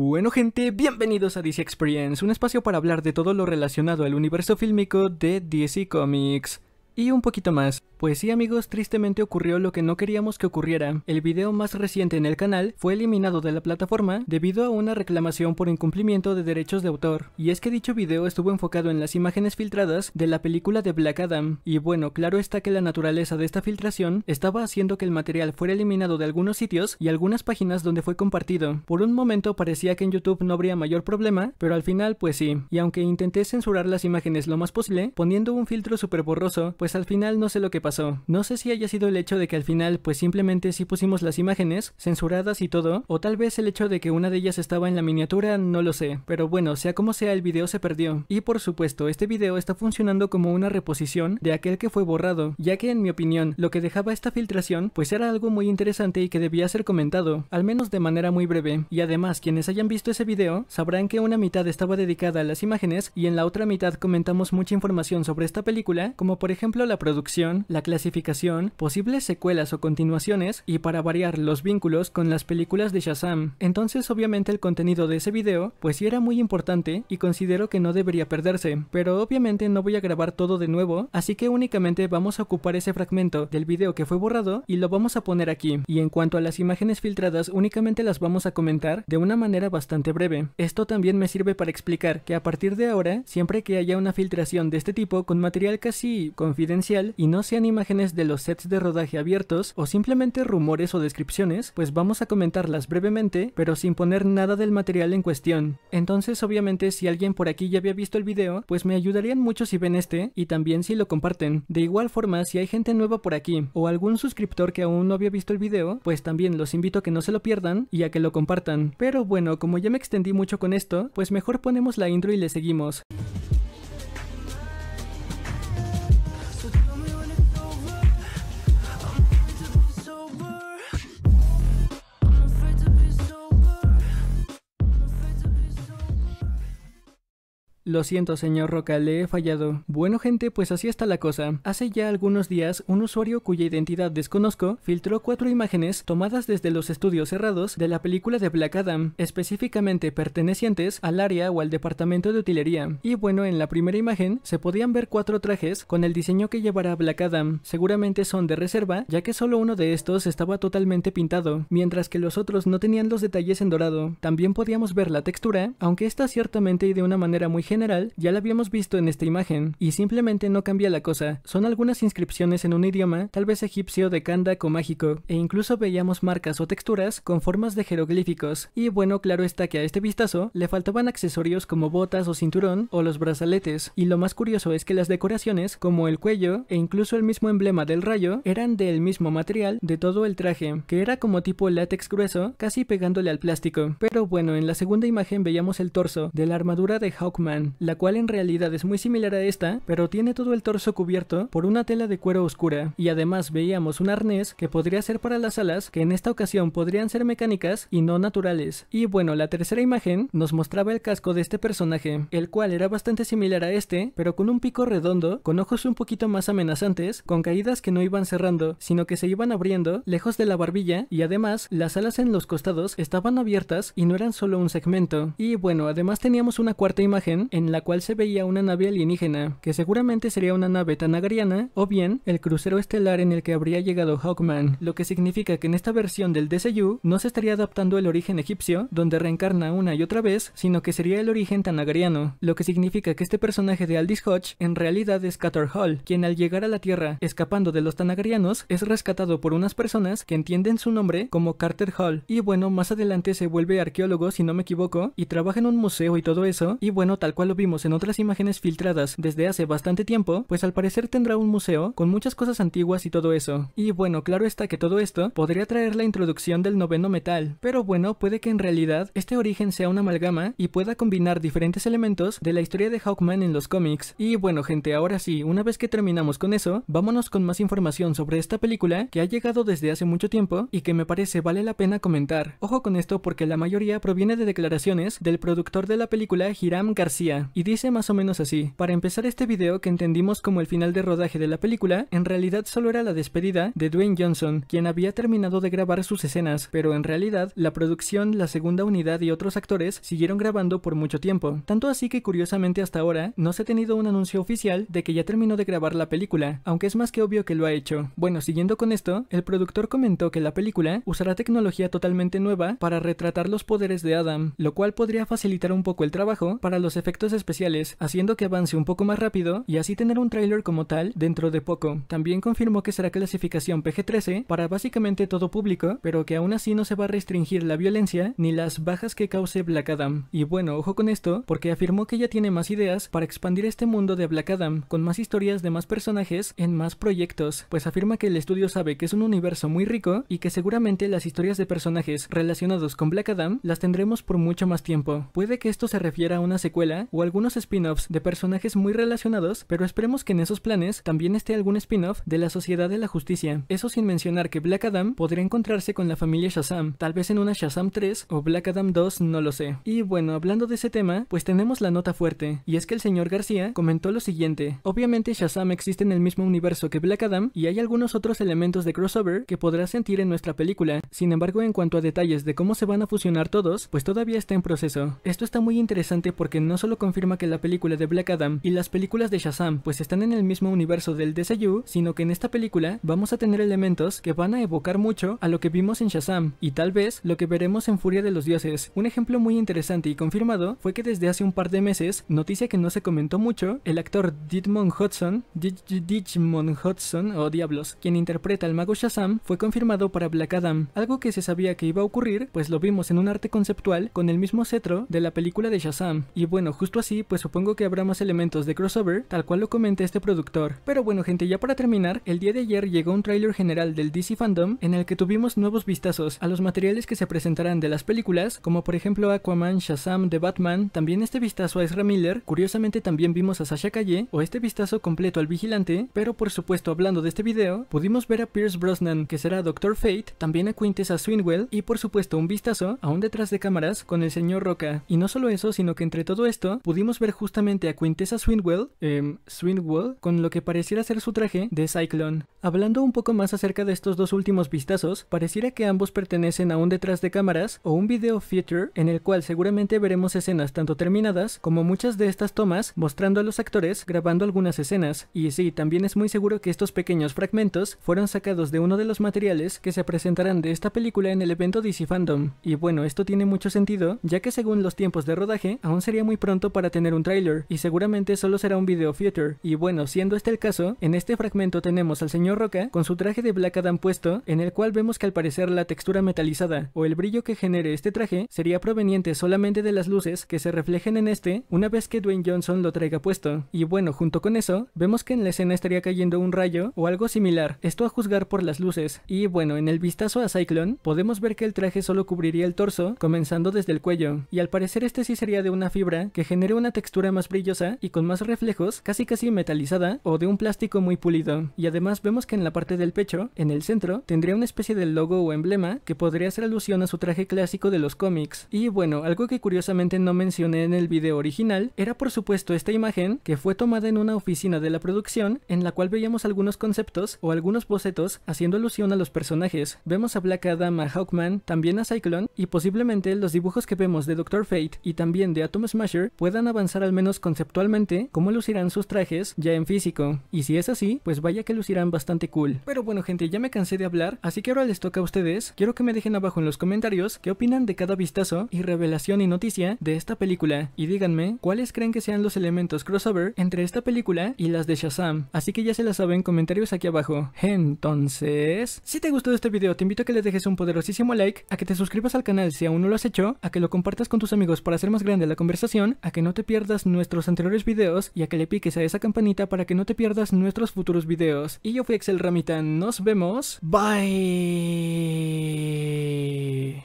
Bueno gente, bienvenidos a DC Experience, un espacio para hablar de todo lo relacionado al universo fílmico de DC Comics y un poquito más. Pues sí amigos, tristemente ocurrió lo que no queríamos que ocurriera. El video más reciente en el canal fue eliminado de la plataforma debido a una reclamación por incumplimiento de derechos de autor. Y es que dicho video estuvo enfocado en las imágenes filtradas de la película de Black Adam. Y bueno, claro está que la naturaleza de esta filtración estaba haciendo que el material fuera eliminado de algunos sitios y algunas páginas donde fue compartido. Por un momento parecía que en YouTube no habría mayor problema, pero al final pues sí. Y aunque intenté censurar las imágenes lo más posible, poniendo un filtro súper borroso, pues al final no sé lo que no sé si haya sido el hecho de que al final pues simplemente sí pusimos las imágenes, censuradas y todo, o tal vez el hecho de que una de ellas estaba en la miniatura, no lo sé, pero bueno, sea como sea el video se perdió. Y por supuesto, este video está funcionando como una reposición de aquel que fue borrado, ya que en mi opinión, lo que dejaba esta filtración pues era algo muy interesante y que debía ser comentado, al menos de manera muy breve. Y además, quienes hayan visto ese video sabrán que una mitad estaba dedicada a las imágenes y en la otra mitad comentamos mucha información sobre esta película, como por ejemplo la producción, la clasificación, posibles secuelas o continuaciones y para variar los vínculos con las películas de Shazam. Entonces obviamente el contenido de ese video pues sí era muy importante y considero que no debería perderse, pero obviamente no voy a grabar todo de nuevo, así que únicamente vamos a ocupar ese fragmento del video que fue borrado y lo vamos a poner aquí. Y en cuanto a las imágenes filtradas únicamente las vamos a comentar de una manera bastante breve. Esto también me sirve para explicar que a partir de ahora, siempre que haya una filtración de este tipo con material casi confidencial y no sean imágenes de los sets de rodaje abiertos o simplemente rumores o descripciones, pues vamos a comentarlas brevemente, pero sin poner nada del material en cuestión. Entonces obviamente si alguien por aquí ya había visto el video, pues me ayudarían mucho si ven este y también si lo comparten. De igual forma, si hay gente nueva por aquí o algún suscriptor que aún no había visto el video, pues también los invito a que no se lo pierdan y a que lo compartan. Pero bueno, como ya me extendí mucho con esto, pues mejor ponemos la intro y le seguimos. Lo siento, señor Roca, le he fallado. Bueno, gente, pues así está la cosa. Hace ya algunos días, un usuario cuya identidad desconozco filtró cuatro imágenes tomadas desde los estudios cerrados de la película de Black Adam, específicamente pertenecientes al área o al departamento de utilería. Y bueno, en la primera imagen se podían ver cuatro trajes con el diseño que llevará Black Adam. Seguramente son de reserva, ya que solo uno de estos estaba totalmente pintado, mientras que los otros no tenían los detalles en dorado. También podíamos ver la textura, aunque esta ciertamente y de una manera muy general general ya la habíamos visto en esta imagen y simplemente no cambia la cosa. Son algunas inscripciones en un idioma, tal vez egipcio de o mágico, e incluso veíamos marcas o texturas con formas de jeroglíficos. Y bueno, claro está que a este vistazo le faltaban accesorios como botas o cinturón o los brazaletes. Y lo más curioso es que las decoraciones, como el cuello e incluso el mismo emblema del rayo, eran del mismo material de todo el traje, que era como tipo látex grueso, casi pegándole al plástico. Pero bueno, en la segunda imagen veíamos el torso de la armadura de Hawkman la cual en realidad es muy similar a esta, pero tiene todo el torso cubierto por una tela de cuero oscura, y además veíamos un arnés que podría ser para las alas, que en esta ocasión podrían ser mecánicas y no naturales. Y bueno, la tercera imagen nos mostraba el casco de este personaje, el cual era bastante similar a este, pero con un pico redondo, con ojos un poquito más amenazantes, con caídas que no iban cerrando, sino que se iban abriendo, lejos de la barbilla, y además las alas en los costados estaban abiertas y no eran solo un segmento. Y bueno, además teníamos una cuarta imagen, en la cual se veía una nave alienígena, que seguramente sería una nave tanagariana, o bien el crucero estelar en el que habría llegado Hawkman, lo que significa que en esta versión del DCU no se estaría adaptando el origen egipcio, donde reencarna una y otra vez, sino que sería el origen tanagariano, lo que significa que este personaje de Aldis Hodge en realidad es Carter Hall, quien al llegar a la Tierra, escapando de los tanagarianos, es rescatado por unas personas que entienden su nombre como Carter Hall, y bueno, más adelante se vuelve arqueólogo si no me equivoco, y trabaja en un museo y todo eso, y bueno, tal cual lo vimos en otras imágenes filtradas desde hace bastante tiempo, pues al parecer tendrá un museo con muchas cosas antiguas y todo eso. Y bueno, claro está que todo esto podría traer la introducción del noveno metal, pero bueno, puede que en realidad este origen sea una amalgama y pueda combinar diferentes elementos de la historia de Hawkman en los cómics. Y bueno gente, ahora sí, una vez que terminamos con eso, vámonos con más información sobre esta película que ha llegado desde hace mucho tiempo y que me parece vale la pena comentar. Ojo con esto porque la mayoría proviene de declaraciones del productor de la película Hiram García, y dice más o menos así, para empezar este video que entendimos como el final de rodaje de la película, en realidad solo era la despedida de Dwayne Johnson, quien había terminado de grabar sus escenas, pero en realidad la producción, la segunda unidad y otros actores siguieron grabando por mucho tiempo, tanto así que curiosamente hasta ahora no se ha tenido un anuncio oficial de que ya terminó de grabar la película, aunque es más que obvio que lo ha hecho. Bueno, siguiendo con esto, el productor comentó que la película usará tecnología totalmente nueva para retratar los poderes de Adam, lo cual podría facilitar un poco el trabajo para los efectos especiales, haciendo que avance un poco más rápido y así tener un tráiler como tal dentro de poco. También confirmó que será clasificación PG-13 para básicamente todo público, pero que aún así no se va a restringir la violencia ni las bajas que cause Black Adam. Y bueno, ojo con esto, porque afirmó que ya tiene más ideas para expandir este mundo de Black Adam, con más historias de más personajes en más proyectos, pues afirma que el estudio sabe que es un universo muy rico y que seguramente las historias de personajes relacionados con Black Adam las tendremos por mucho más tiempo. Puede que esto se refiera a una secuela o o algunos spin-offs de personajes muy relacionados, pero esperemos que en esos planes también esté algún spin-off de la Sociedad de la Justicia. Eso sin mencionar que Black Adam podría encontrarse con la familia Shazam, tal vez en una Shazam 3 o Black Adam 2, no lo sé. Y bueno, hablando de ese tema, pues tenemos la nota fuerte, y es que el señor García comentó lo siguiente. Obviamente Shazam existe en el mismo universo que Black Adam y hay algunos otros elementos de crossover que podrás sentir en nuestra película. Sin embargo, en cuanto a detalles de cómo se van a fusionar todos, pues todavía está en proceso. Esto está muy interesante porque no solo confirma que la película de Black Adam y las películas de Shazam pues están en el mismo universo del DCU, sino que en esta película vamos a tener elementos que van a evocar mucho a lo que vimos en Shazam y tal vez lo que veremos en Furia de los Dioses. Un ejemplo muy interesante y confirmado fue que desde hace un par de meses, noticia que no se comentó mucho, el actor Digimon Hudson, Digimon Hudson, o diablos, quien interpreta al mago Shazam, fue confirmado para Black Adam, algo que se sabía que iba a ocurrir, pues lo vimos en un arte conceptual con el mismo cetro de la película de Shazam. Y bueno, justo así, pues supongo que habrá más elementos de crossover, tal cual lo comenta este productor. Pero bueno gente, ya para terminar, el día de ayer llegó un tráiler general del DC Fandom en el que tuvimos nuevos vistazos a los materiales que se presentarán de las películas, como por ejemplo Aquaman, Shazam, The Batman, también este vistazo a Ezra Miller, curiosamente también vimos a Sasha Calle, o este vistazo completo al vigilante, pero por supuesto hablando de este video, pudimos ver a Pierce Brosnan que será Doctor Fate, también a a Swinwell y por supuesto un vistazo aún detrás de cámaras con el señor Roca. Y no solo eso, sino que entre todo esto pudimos ver justamente a Quintessa Swinwell, eh, Swinwell, con lo que pareciera ser su traje de Cyclone. Hablando un poco más acerca de estos dos últimos vistazos, pareciera que ambos pertenecen a un detrás de cámaras o un video feature en el cual seguramente veremos escenas tanto terminadas como muchas de estas tomas mostrando a los actores grabando algunas escenas. Y sí, también es muy seguro que estos pequeños fragmentos fueron sacados de uno de los materiales que se presentarán de esta película en el evento DC Fandom. Y bueno, esto tiene mucho sentido, ya que según los tiempos de rodaje, aún sería muy pronto para tener un trailer, y seguramente solo será un video future. Y bueno, siendo este el caso, en este fragmento tenemos al señor Roca con su traje de Black Adam puesto, en el cual vemos que al parecer la textura metalizada o el brillo que genere este traje sería proveniente solamente de las luces que se reflejen en este una vez que Dwayne Johnson lo traiga puesto. Y bueno, junto con eso, vemos que en la escena estaría cayendo un rayo o algo similar, esto a juzgar por las luces. Y bueno, en el vistazo a Cyclone, podemos ver que el traje solo cubriría el torso, comenzando desde el cuello, y al parecer este sí sería de una fibra que genera tendría una textura más brillosa y con más reflejos, casi casi metalizada o de un plástico muy pulido. Y además vemos que en la parte del pecho, en el centro, tendría una especie de logo o emblema que podría hacer alusión a su traje clásico de los cómics. Y bueno, algo que curiosamente no mencioné en el video original era por supuesto esta imagen que fue tomada en una oficina de la producción en la cual veíamos algunos conceptos o algunos bocetos haciendo alusión a los personajes. Vemos a Black Adam, a Hawkman, también a Cyclone y posiblemente los dibujos que vemos de Doctor Fate y también de Atom Smasher puedan avanzar al menos conceptualmente cómo lucirán sus trajes ya en físico. Y si es así, pues vaya que lucirán bastante cool. Pero bueno gente, ya me cansé de hablar, así que ahora les toca a ustedes. Quiero que me dejen abajo en los comentarios qué opinan de cada vistazo y revelación y noticia de esta película. Y díganme cuáles creen que sean los elementos crossover entre esta película y las de Shazam. Así que ya se las saben, comentarios aquí abajo. Entonces, si te gustó este video, te invito a que le dejes un poderosísimo like, a que te suscribas al canal si aún no lo has hecho, a que lo compartas con tus amigos para hacer más grande la conversación, a que que no te pierdas nuestros anteriores videos y a que le piques a esa campanita para que no te pierdas nuestros futuros videos. Y yo fui Excel Ramita, nos vemos. Bye.